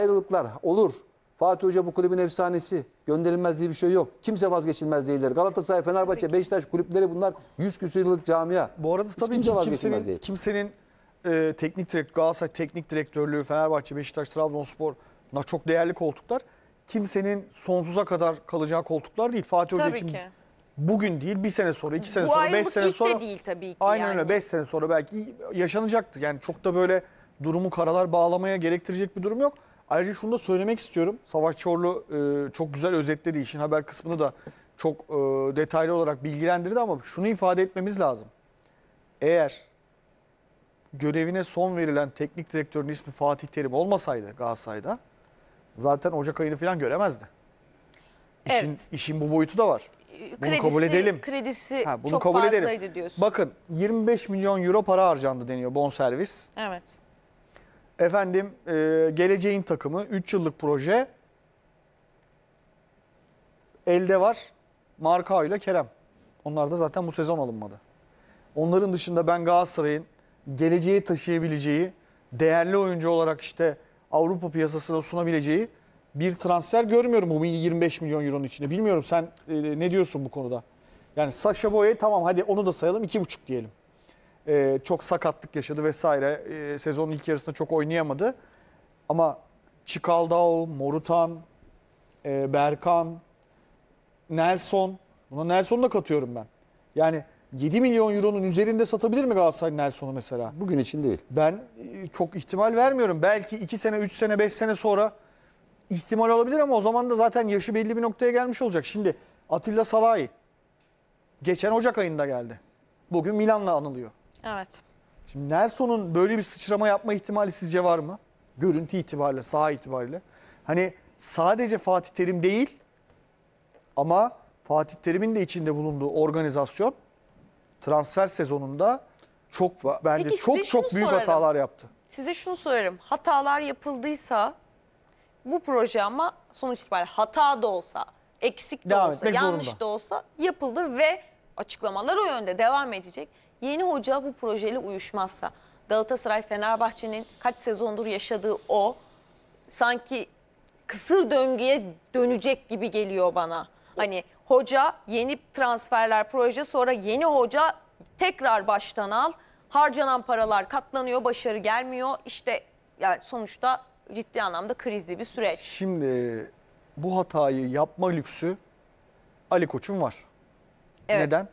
ayrılıklar olur. Fatih Hoca bu kulübün efsanesi. Gönderilmez diye bir şey yok. Kimse vazgeçilmez değildir. Galatasaray, Fenerbahçe, Peki. Beşiktaş kulüpleri bunlar 100 küsur yıllık camia. Bu arada Hiç tabii kimse vazgeçilmez kimsenin, değil. Kimsenin e, teknik direktör, Galatasaray teknik direktörlüğü, Fenerbahçe, Beşiktaş, Trabzonspor çok değerli koltuklar. Kimsenin sonsuza kadar kalacağı koltuklar değil. Fatih Hoca için ki. bugün değil, bir sene sonra, iki sene bu sonra, beş sene sonra. Bu değil tabii ki. Aynen yani. öyle, beş sene sonra belki yaşanacaktı. Yani çok da böyle durumu karalar bağlamaya gerektirecek bir durum yok. Ayrıca şunu da söylemek istiyorum. Savaş Çorlu e, çok güzel özetledi. işin haber kısmını da çok e, detaylı olarak bilgilendirdi ama şunu ifade etmemiz lazım. Eğer görevine son verilen teknik direktörün ismi Fatih Terim olmasaydı Galatasaray'da zaten Ocak ayını falan göremezdi. İşin, evet. işin bu boyutu da var. Bunu kabul edelim. Kredisi ha, bunu çok kabul fazlaydı edelim. diyorsun. Bakın 25 milyon euro para harcandı deniyor bonservis. Evet. Efendim e, geleceğin takımı 3 yıllık proje elde var. Marka ile Kerem. Onlar da zaten bu sezon alınmadı. Onların dışında ben Galatasaray'ın geleceğe taşıyabileceği, değerli oyuncu olarak işte Avrupa piyasasına sunabileceği bir transfer görmüyorum bu 25 milyon euronun içinde. Bilmiyorum sen e, ne diyorsun bu konuda? Yani Sasha Boye tamam hadi onu da sayalım 2,5 diyelim e, çok sakatlık yaşadı vesaire. E, sezonun ilk yarısında çok oynayamadı. Ama Çikaldao, Morutan, e, Berkan, Nelson. Buna Nelson'u da katıyorum ben. Yani 7 milyon euronun üzerinde satabilir mi Galatasaray Nelson'u mesela? Bugün için değil. Ben e, çok ihtimal vermiyorum. Belki 2 sene, 3 sene, 5 sene sonra ihtimal olabilir ama o zaman da zaten yaşı belli bir noktaya gelmiş olacak. Şimdi Atilla Salahi geçen Ocak ayında geldi. Bugün Milan'la anılıyor. Evet. Şimdi Nelson'un böyle bir sıçrama yapma ihtimali sizce var mı? Görüntü itibariyle, saha itibariyle. Hani sadece Fatih Terim değil ama Fatih Terim'in de içinde bulunduğu organizasyon transfer sezonunda çok bence Peki çok çok büyük sorarım. hatalar yaptı. Size şunu sorarım. Hatalar yapıldıysa bu proje ama sonuç itibariyle hata da olsa, eksik de devam olsa, yanlış zorunda. da olsa yapıldı ve açıklamalar o yönde devam edecek. Yeni hoca bu projeyle uyuşmazsa Galatasaray Fenerbahçe'nin kaç sezondur yaşadığı o sanki kısır döngüye dönecek gibi geliyor bana. Hani hoca yeni transferler proje sonra yeni hoca tekrar baştan al. Harcanan paralar katlanıyor, başarı gelmiyor. işte yani sonuçta ciddi anlamda krizli bir süreç. Şimdi bu hatayı yapma lüksü Ali Koç'un var. Evet. Neden?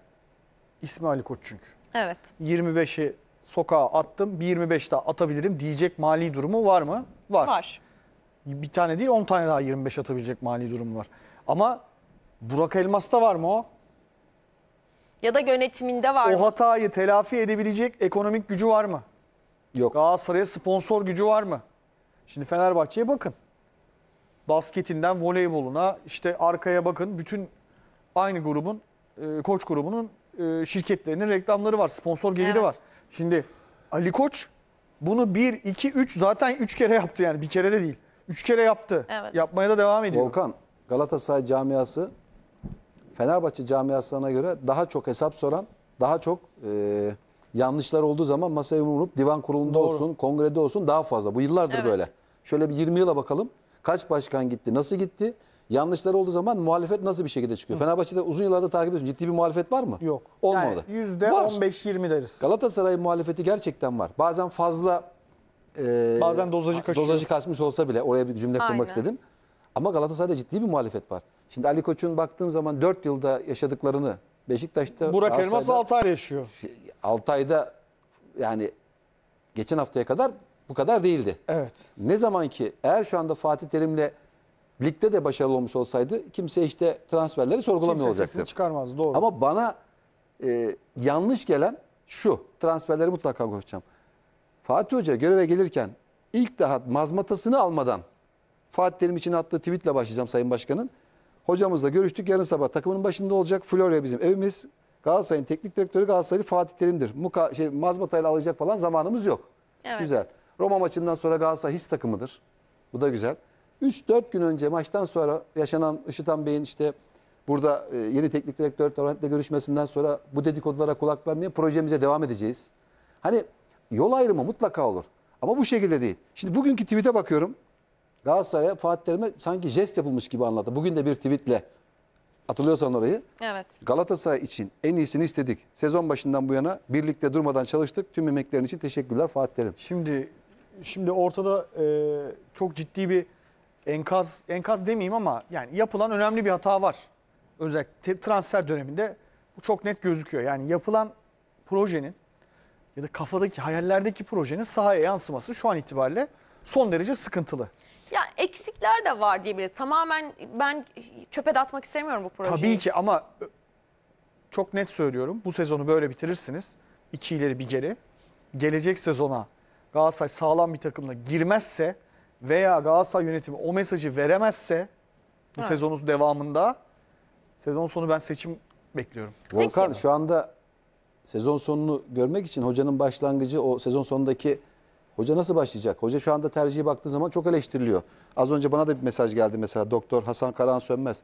İsmi Ali Koç çünkü. Evet. 25'i sokağa attım. 25 daha atabilirim diyecek mali durumu var mı? Var. Var. Bir tane değil 10 tane daha 25 atabilecek mali durumu var. Ama Burak Elmas'ta var mı o? Ya da yönetiminde var o mı? O hatayı telafi edebilecek ekonomik gücü var mı? Yok. Galatasaray'a sponsor gücü var mı? Şimdi Fenerbahçe'ye bakın. Basketinden voleyboluna işte arkaya bakın. Bütün aynı grubun e, koç grubunun e, şirketlerinin reklamları var. Sponsor geliri Evet. var. Şimdi Ali Koç bunu 1, 2, 3 zaten 3 kere yaptı yani. Bir kere de değil. 3 kere yaptı. Evet. Yapmaya da devam ediyor. Volkan Galatasaray camiası Fenerbahçe camiasına göre daha çok hesap soran, daha çok e, yanlışlar olduğu zaman masaya vurup divan kurulunda Doğru. olsun, kongrede olsun daha fazla. Bu yıllardır Evet. böyle. Şöyle bir 20 yıla bakalım. Kaç başkan gitti, nasıl gitti? yanlışları olduğu zaman muhalefet nasıl bir şekilde çıkıyor? Hı. Fenerbahçe'de uzun yıllarda takip ediyorsun. Ciddi bir muhalefet var mı? Yok. Olmadı. Yani %15-20 deriz. Galatasaray muhalefeti gerçekten var. Bazen fazla e, bazen dozajı kaçıyor. Dozajı kaçmış olsa bile oraya bir cümle kurmak istedim. Ama Galatasaray'da ciddi bir muhalefet var. Şimdi Ali Koç'un baktığım zaman 4 yılda yaşadıklarını Beşiktaş'ta Burak Elmas 6 ay yaşıyor. 6 ayda yani geçen haftaya kadar bu kadar değildi. Evet. Ne zaman ki eğer şu anda Fatih Terim'le ligde de başarılı olmuş olsaydı kimse işte transferleri sorgulamıyor Kimse olacaktı. çıkarmaz doğru. Ama bana e, yanlış gelen şu. Transferleri mutlaka konuşacağım. Fatih Hoca göreve gelirken ilk daha mazmatasını almadan Fatih Terim için attığı tweetle başlayacağım Sayın Başkanın Hocamızla görüştük. Yarın sabah takımının başında olacak. Florya bizim evimiz. Galatasaray'ın teknik direktörü Galatasaraylı Fatih Terim'dir. Muka, şey, mazmatayla alacak falan zamanımız yok. Evet. Güzel. Roma maçından sonra Galatasaray his takımıdır. Bu da güzel. 3-4 gün önce maçtan sonra yaşanan Işıtan Bey'in işte burada e, yeni teknik direktör Torrent'le görüşmesinden sonra bu dedikodulara kulak vermeye projemize devam edeceğiz. Hani yol ayrımı mutlaka olur. Ama bu şekilde değil. Şimdi bugünkü tweet'e bakıyorum. Galatasaray'a Fatih Terim'e sanki jest yapılmış gibi anlattı. Bugün de bir tweetle hatırlıyorsan orayı. Evet. Galatasaray için en iyisini istedik. Sezon başından bu yana birlikte durmadan çalıştık. Tüm emeklerin için teşekkürler Fatih Terim. Şimdi şimdi ortada e, çok ciddi bir enkaz enkaz demeyeyim ama yani yapılan önemli bir hata var. Özellikle transfer döneminde bu çok net gözüküyor. Yani yapılan projenin ya da kafadaki hayallerdeki projenin sahaya yansıması şu an itibariyle son derece sıkıntılı. Ya eksikler de var diyebiliriz. Tamamen ben çöpe de atmak istemiyorum bu projeyi. Tabii ki ama çok net söylüyorum. Bu sezonu böyle bitirirsiniz. İki ileri bir geri. Gelecek sezona Galatasaray sağlam bir takımla girmezse veya Galatasaray yönetimi o mesajı veremezse bu sezonun devamında sezon sonu ben seçim bekliyorum. Volkan şu anda sezon sonunu görmek için hocanın başlangıcı o sezon sonundaki hoca nasıl başlayacak? Hoca şu anda tercihe baktığı zaman çok eleştiriliyor. Az önce bana da bir mesaj geldi mesela Doktor Hasan Karan Sönmez.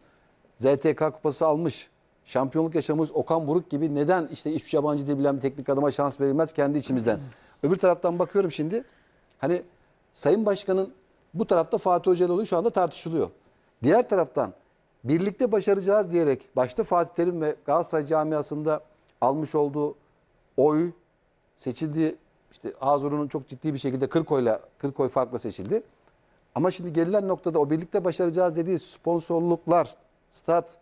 ZTK kupası almış. Şampiyonluk yaşamış Okan Buruk gibi neden işte hiçbir şey yabancı dil bilen bir teknik adama şans verilmez kendi içimizden. Öbür taraftan bakıyorum şimdi. Hani Sayın Başkan'ın bu tarafta Fatih Hoca oluyor şu anda tartışılıyor. Diğer taraftan birlikte başaracağız diyerek başta Fatih Terim ve Galatasaray camiasında almış olduğu oy seçildiği işte Hazur'un çok ciddi bir şekilde 40 oyla 40 oy farkla seçildi. Ama şimdi gelinen noktada o birlikte başaracağız dediği sponsorluklar, stat,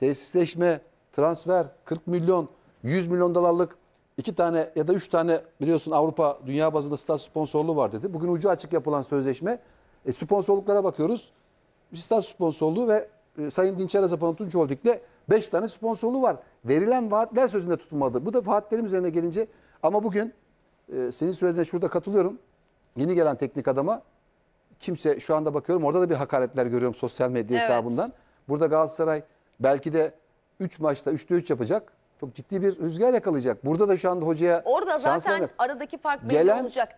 tesisleşme, transfer, 40 milyon, 100 milyon dolarlık iki tane ya da üç tane biliyorsun Avrupa dünya bazında stat sponsorluğu var dedi. Bugün ucu açık yapılan sözleşme e, sponsorluklara bakıyoruz. İstat sponsorluğu ve e, Sayın Dinçer Azapan Tunç Holding'le 5 tane sponsorluğu var. Verilen vaatler sözünde tutulmadı. Bu da vaatlerin üzerine gelince ama bugün e, senin söylediğine şurada katılıyorum. Yeni gelen teknik adama kimse şu anda bakıyorum orada da bir hakaretler görüyorum sosyal medya evet. hesabından. Burada Galatasaray belki de 3 maçta 3'te 3 yapacak. Çok ciddi bir rüzgar yakalayacak. Burada da şu anda hocaya Orada zaten aradaki fark belli gelen, olacak.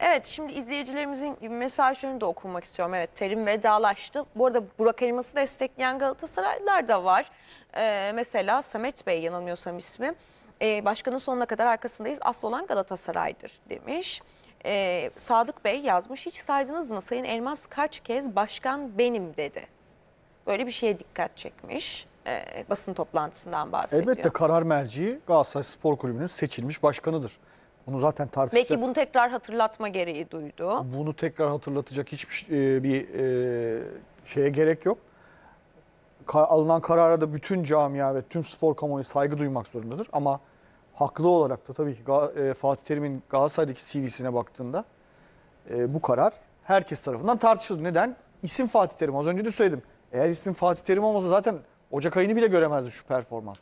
Evet şimdi izleyicilerimizin mesajlarını da okumak istiyorum. Evet terim vedalaştı. Bu arada Burak Elmas'ı destekleyen Galatasaraylılar da var. Ee, mesela Samet Bey yanılmıyorsam ismi. Ee, başkanın sonuna kadar arkasındayız. Asıl olan Galatasaray'dır demiş. Ee, Sadık Bey yazmış. Hiç saydınız mı Sayın Elmas kaç kez başkan benim dedi. Böyle bir şeye dikkat çekmiş. Ee, basın toplantısından bahsediyor. Elbette karar merciği Galatasaray Spor Kulübü'nün seçilmiş başkanıdır. Bunu zaten tartışacak. Belki bunu tekrar hatırlatma gereği duydu. Bunu tekrar hatırlatacak hiçbir şey, e, bir e, şeye gerek yok. alınan karara da bütün camia ve tüm spor kamuoyu saygı duymak zorundadır. Ama haklı olarak da tabii ki e, Fatih Terim'in Galatasaray'daki CV'sine baktığında bu karar herkes tarafından tartışıldı. Neden? İsim Fatih Terim. Az önce de söyledim. Eğer isim Fatih Terim olmasa zaten Ocak ayını bile göremezdi şu performans.